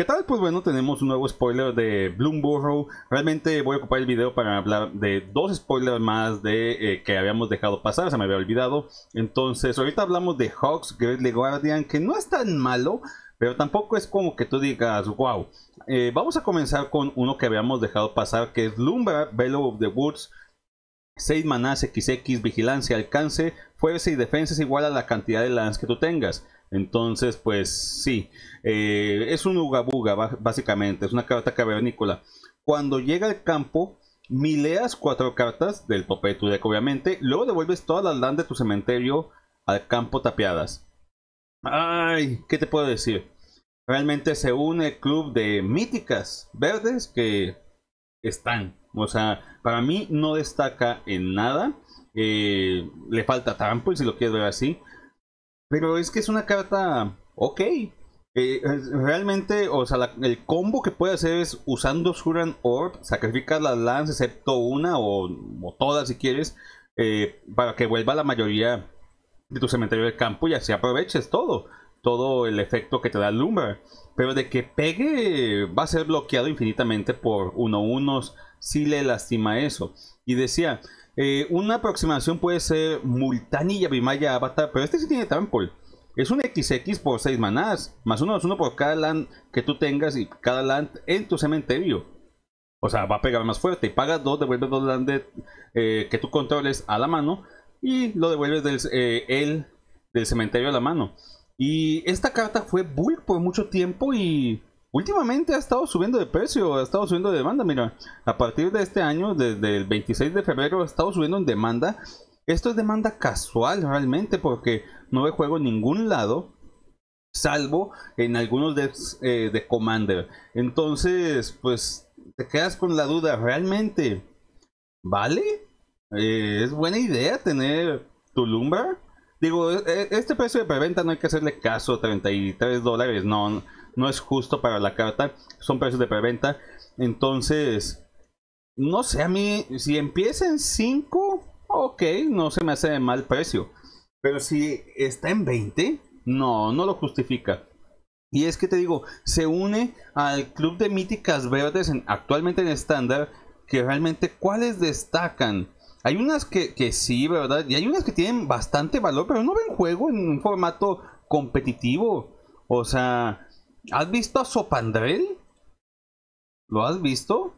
¿Qué tal? Pues bueno, tenemos un nuevo spoiler de Bloomborough. Realmente voy a ocupar el video para hablar de dos spoilers más de eh, que habíamos dejado pasar, se me había olvidado. Entonces, ahorita hablamos de Hawks, Greatly Guardian, que no es tan malo, pero tampoco es como que tú digas, wow. Eh, vamos a comenzar con uno que habíamos dejado pasar, que es Lumbra, Velo of the Woods. 6 manás XX, vigilancia, alcance, fuerza y defensa es igual a la cantidad de lands que tú tengas. Entonces, pues sí, eh, es un Uga Buga básicamente, es una carta cavernícola. Cuando llega al campo, mileas cuatro cartas del tope de tu deck, obviamente. Luego devuelves todas las land de tu cementerio al campo tapiadas. Ay, ¿qué te puedo decir? Realmente se une el club de míticas verdes que están. O sea, para mí no destaca en nada. Eh, le falta trampo, si lo quieres ver así. Pero es que es una carta. Ok. Eh, realmente, o sea, el combo que puede hacer es usando Suran Orb, sacrificar las Lance, excepto una o, todas si quieres, eh, para que vuelva la mayoría de tu cementerio del campo y así aproveches todo, todo el efecto que te da Lumber. Pero de que pegue, va a ser bloqueado infinitamente por 1-1 si le lastima eso. Y decía, eh, una aproximación puede ser Multani, vimaya Avatar, pero este sí tiene Trampol Es un XX por 6 manás, más uno más uno por cada land que tú tengas y cada land en tu cementerio. O sea, va a pegar más fuerte. Y pagas dos, devuelves dos land eh, que tú controles a la mano y lo devuelves del, el, eh, del cementerio a la mano. Y esta carta fue bull por mucho tiempo y últimamente ha estado subiendo de precio, ha estado subiendo de demanda. Mira, a partir de este año, desde el 26 de febrero, ha estado subiendo en demanda. Esto es demanda casual realmente porque no ve juego en ningún lado, salvo en algunos de, eh, de Commander. Entonces, pues te quedas con la duda, ¿realmente vale? Eh, ¿Es buena idea tener tu Lumbar? Digo, e, e, este precio de preventa no hay que hacerle caso, 33 dólares, no no es justo para la carta, son precios de preventa. Entonces, no sé, a mí, si empieza en 5, ok, no se me hace de mal precio. Pero si está en 20, no, no lo justifica. Y es que te digo, se une al club de míticas verdes actualmente en estándar, que realmente cuáles destacan. Hay unas que, que, sí, ¿verdad? Y hay unas que tienen bastante valor, pero no ven juego en un formato competitivo. O sea, ¿Has visto a Sopandrel? ¿Lo has visto?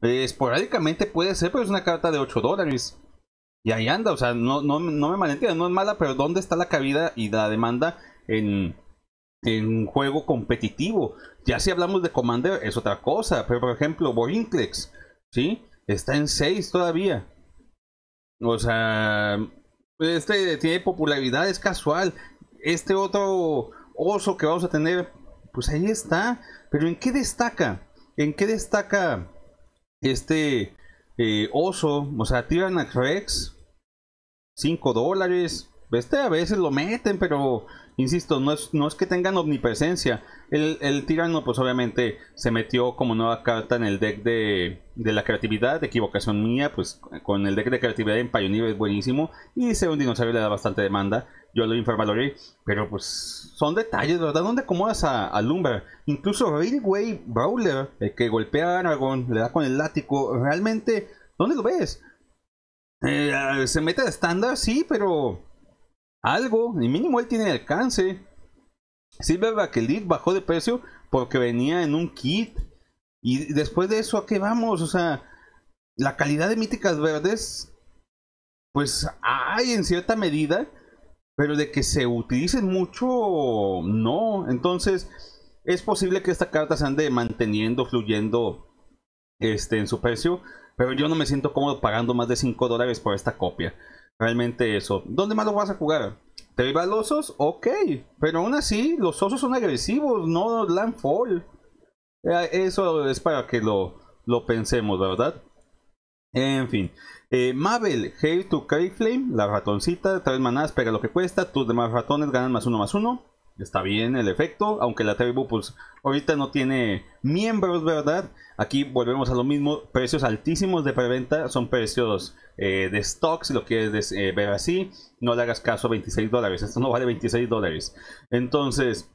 esporádicamente puede ser, pero es una carta de 8 dólares. Y ahí anda, o sea, no, no, me malentiendo no es mala, pero ¿dónde está la cabida y la demanda en, en un juego competitivo? Ya si hablamos de Commander es otra cosa, pero por ejemplo, Borinclex, ¿sí? Está en 6 todavía. O sea, este tiene popularidad, es casual. Este otro oso que vamos a tener pues ahí está. Pero ¿en qué destaca? ¿En qué destaca este eh, oso? O sea, tiran Rex 5 dólares. Este a veces lo meten, pero insisto, no es, que tengan omnipresencia. El, tirano, pues obviamente, se metió como nueva carta en el deck de, la creatividad, de equivocación mía, pues con el deck de creatividad en Pioneer es buenísimo. Y ser un dinosaurio le da bastante demanda. Yo lo infravaloré, pero pues son detalles, ¿verdad? ¿Dónde acomodas a, Lumber? Incluso Railway Brawler, el que golpea a Aragorn, le da con el látigo, realmente, ¿dónde lo ves? Eh, se mete a estándar, sí, pero algo, ni mínimo él tiene alcance. Sí, verdad que el bajó de precio porque venía en un kit. Y después de eso, ¿a qué vamos? O sea, la calidad de Míticas Verdes, pues hay en cierta medida, pero de que se utilicen mucho, no. Entonces, es posible que esta carta se ande manteniendo, fluyendo este, en su precio, pero yo no me siento cómodo pagando más de 5 dólares por esta copia realmente eso. ¿Dónde más lo vas a jugar? ¿Te iba los osos? Ok, pero aún así, los osos son agresivos, no landfall. Eh, eso es para que lo, lo pensemos, ¿verdad? En fin. Eh, Mabel, Hail to flame la ratoncita, tres manadas, pega lo que cuesta, tus demás ratones ganan más uno más uno. Está bien el efecto, aunque la Terry pues ahorita no tiene miembros, ¿verdad? Aquí volvemos a lo mismo, precios altísimos de preventa, son precios eh, de stock, si lo quieres eh, ver así, no le hagas caso a 26 dólares, esto no vale 26 dólares. Entonces,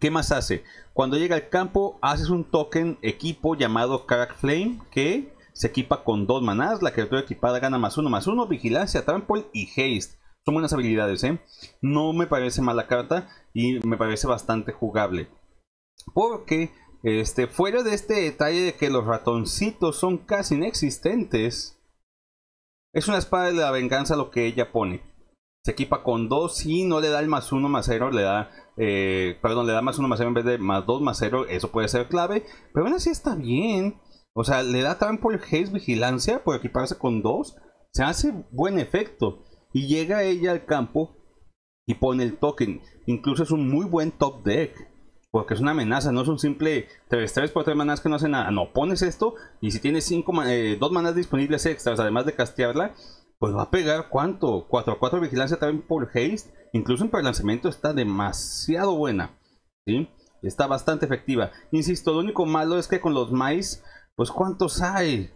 ¿Qué más hace? Cuando llega al campo, haces un token equipo llamado Crack Flame que se equipa con dos manás. La criatura equipada gana más uno más uno, vigilancia, trample y haste. Son buenas habilidades, ¿eh? No me parece mala carta y me parece bastante jugable. Porque, este, fuera de este detalle de que los ratoncitos son casi inexistentes, es una espada de la venganza lo que ella pone. Se equipa con 2 y no le da el más 1 más 0, le da, eh, perdón, le da más 1 más 0 en vez de más 2 más 0, eso puede ser clave, pero aún así está bien. O sea, le da Trample Haze Vigilancia por equiparse con 2, se hace buen efecto. Y llega ella al campo y pone el token. Incluso es un muy buen top deck. Porque es una amenaza, no es un simple 3-3 por 3 manas que no hace nada. No, pones esto y si tienes cinco eh, dos manas disponibles extras, además de castearla, pues va a pegar cuánto? 4-4 vigilancia también por haste. Incluso en lanzamiento está demasiado buena. ¿sí? Está bastante efectiva. Insisto, lo único malo es que con los maíz pues cuántos hay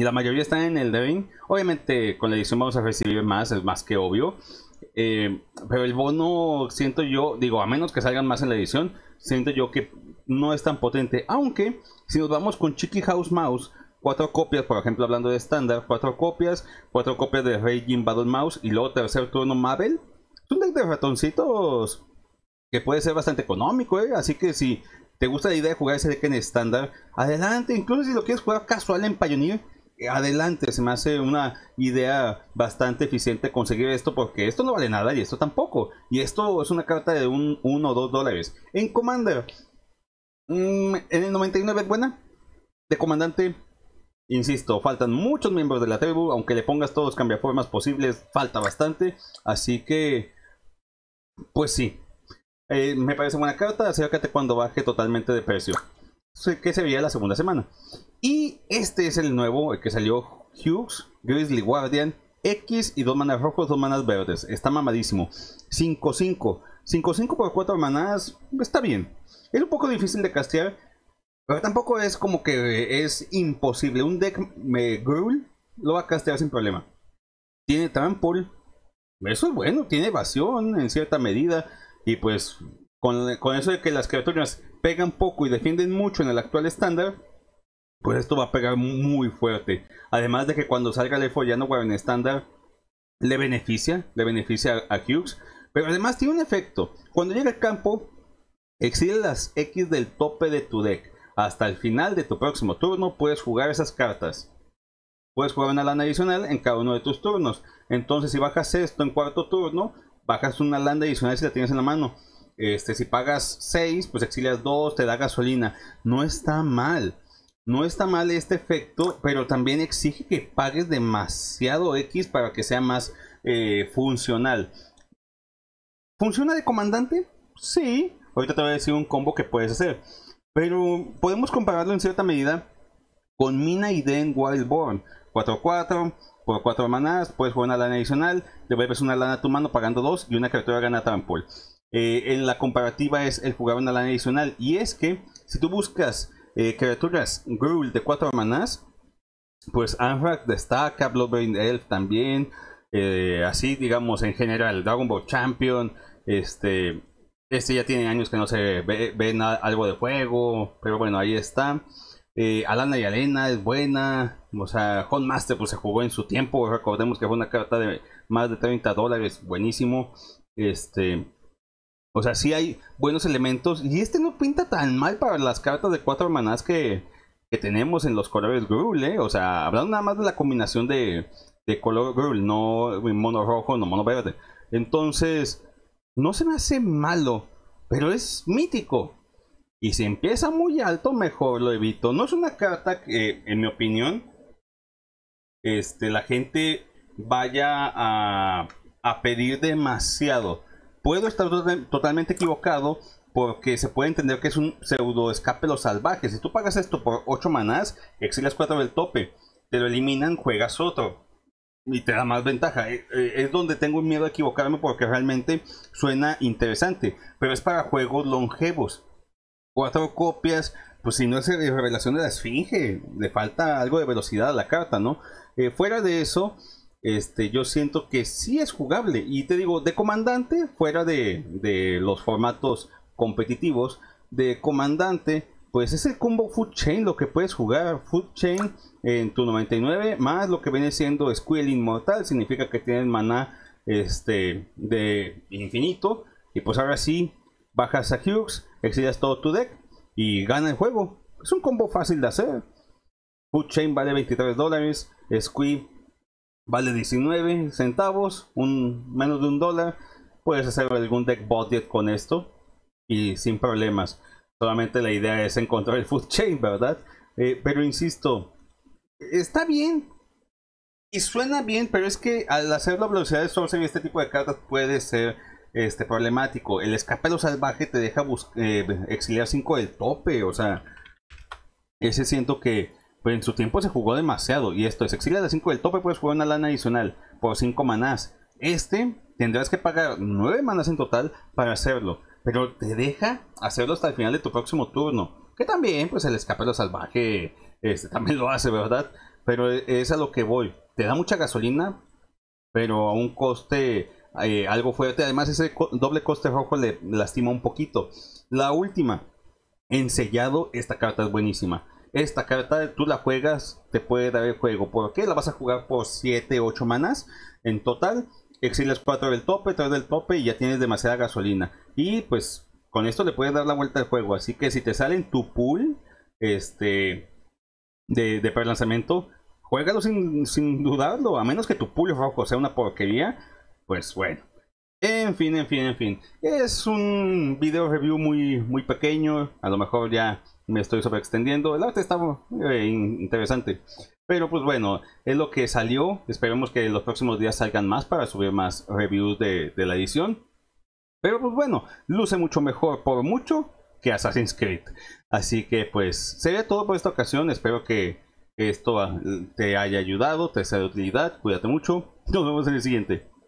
y la mayoría están en el Devin. Obviamente con la edición vamos a recibir más, es más que obvio. Eh, pero el bono siento yo, digo, a menos que salgan más en la edición, siento yo que no es tan potente. Aunque si nos vamos con Chicky House Mouse, cuatro copias, por ejemplo, hablando de estándar, cuatro copias, cuatro copias de Raging Battle Mouse y luego tercer turno Mabel. Es un deck de ratoncitos que puede ser bastante económico, eh. así que si te gusta la idea de jugar ese deck en estándar, adelante, incluso si lo quieres jugar casual en Pioneer, adelante, se me hace una idea bastante eficiente conseguir esto porque esto no vale nada y esto tampoco. Y esto es una carta de un 1 o 2 dólares. En Commander, mm, en el 99 buena. De comandante, insisto, faltan muchos miembros de la tribu. Aunque le pongas todos formas posibles, falta bastante. Así que, pues sí. Eh, me parece buena carta, acércate cuando baje totalmente de precio que se veía la segunda semana. Y este es el nuevo, el que salió Hughes, Grizzly Guardian, X y dos manas rojos, dos manas verdes. Está mamadísimo. 5-5. 5-5 por 4 manas está bien. Es un poco difícil de castear, pero tampoco es como que eh, es imposible. Un deck me eh, lo va a castear sin problema. Tiene Trampol Eso es bueno, tiene evasión en cierta medida. Y pues con, con eso de que las criaturas pegan poco y defienden mucho en el actual estándar, pues esto va a pegar muy fuerte. Además de que cuando salga el guarda en estándar, le beneficia, le beneficia a Hughes. Pero además tiene un efecto. Cuando llega al campo, exige las X del tope de tu deck. Hasta el final de tu próximo turno puedes jugar esas cartas. Puedes jugar una lana adicional en cada uno de tus turnos. Entonces si bajas esto en cuarto turno, bajas una lana adicional si la tienes en la mano. Este, si pagas 6, pues exilias 2, te da gasolina. No está mal. No está mal este efecto, pero también exige que pagues demasiado X para que sea más eh, funcional. ¿Funciona de comandante? Sí. Ahorita te voy a decir un combo que puedes hacer. Pero podemos compararlo en cierta medida con Mina y Den Wildborn. 4-4, por 4 manadas puedes jugar una lana adicional, devuelves una lana a tu mano pagando 2 y una criatura gana trampol. Eh, en la comparativa es el jugar la alana adicional. Y es que si tú buscas eh, criaturas Gruul de 4 hermanas pues Anfrag destaca, Bloodbrain Elf también, eh, así digamos en general, Dragon Ball Champion, este, este ya tiene años que no se ve, algo de juego, pero bueno, ahí está. Alana y Alena es buena. O sea, Home Master pues se jugó en su tiempo. Recordemos que fue una carta de más de 30 dólares. Buenísimo. Este. O sea, sí hay buenos elementos. Y este no pinta tan mal para las cartas de cuatro hermanas que, tenemos en los colores Gruul, ¿eh? O sea, hablando nada más de la combinación de, de color Gruul, no mono rojo, no mono verde. Entonces, no se me hace malo, pero es mítico. Y si empieza muy alto, mejor lo evito. No es una carta que, en mi opinión, este, la gente vaya a, a pedir demasiado. Puedo estar totalmente equivocado porque se puede entender que es un pseudo escape los salvajes. Si tú pagas esto por 8 manás, exilas 4 del tope, te lo eliminan, juegas otro y te da más ventaja. Eh, eh, es donde tengo miedo a equivocarme porque realmente suena interesante, pero es para juegos longevos. Cuatro copias, pues si no es revelación de la esfinge, le falta algo de velocidad a la carta, ¿no? Eh, fuera de eso, este, yo siento que sí es jugable. Y te digo, de comandante, fuera de, los formatos competitivos, de comandante, pues es el combo Food Chain lo que puedes jugar. Food Chain en tu 99, más lo que viene siendo Squill Inmortal, significa que tienes maná este, de infinito. Y pues ahora sí, bajas a Hughes, exilias todo tu deck y gana el juego. Es un combo fácil de hacer. Food Chain vale 23 dólares, Squill vale 19 centavos, un, menos de un dólar. Puedes hacer algún deck budget con esto y sin problemas. Solamente la idea es encontrar el food chain, ¿verdad? Eh, pero insisto, está bien. Y suena bien, pero es que al hacer la velocidad de en este tipo de cartas puede ser este, problemático. El escapero salvaje te deja eh, exiliar 5 del tope. O sea, ese siento que pero pues, en su tiempo se jugó demasiado. Y esto es: exilia de 5 del tope, puedes jugar una lana adicional por 5 manás. Este tendrás que pagar 9 manás en total para hacerlo. Pero te deja hacerlo hasta el final de tu próximo turno. Que también, pues el escape de lo salvaje este, también lo hace, ¿verdad? Pero es a lo que voy. Te da mucha gasolina, pero a un coste eh, algo fuerte. Además, ese doble coste rojo le lastima un poquito. La última, en sellado, esta carta es buenísima esta carta tú la juegas, te puede dar el juego. ¿Por qué? La vas a jugar por 7, 8 manas en total. Exiles 4 del tope, 3 del tope y ya tienes demasiada gasolina. Y pues con esto le puedes dar la vuelta al juego. Así que si te sale en tu pool este, de, de prelanzamiento, juégalo sin, dudarlo. A menos que tu pool rojo sea una porquería, pues bueno. En fin, en fin, en fin. Es un video review muy, muy pequeño. A lo mejor ya me estoy sobre extendiendo El arte está eh, interesante. Pero pues bueno, es lo que salió. Esperemos que en los próximos días salgan más para subir más reviews de, de la edición. Pero pues bueno, luce mucho mejor por mucho que Assassin's Creed. Así que pues sería todo por esta ocasión. Espero que esto ah, te haya ayudado, te sea de utilidad. Cuídate mucho. Nos vemos en el siguiente.